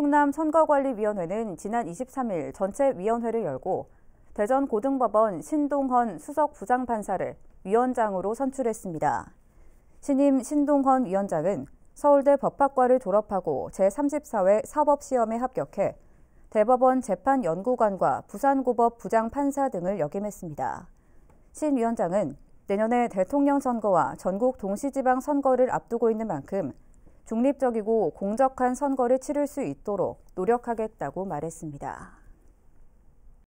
충남 선거관리위원회는 지난 23일 전체 위원회를 열고 대전 고등법원 신동헌 수석 부장판사를 위원장으로 선출했습니다. 신임 신동헌 위원장은 서울대 법학과를 졸업하고 제34회 사법시험에 합격해 대법원 재판연구관과 부산고법 부장판사 등을 역임했습니다. 신 위원장은 내년에 대통령 선거와 전국 동시지방 선거를 앞두고 있는 만큼 중립적이고 공적한 선거를 치를 수 있도록 노력하겠다고 말했습니다.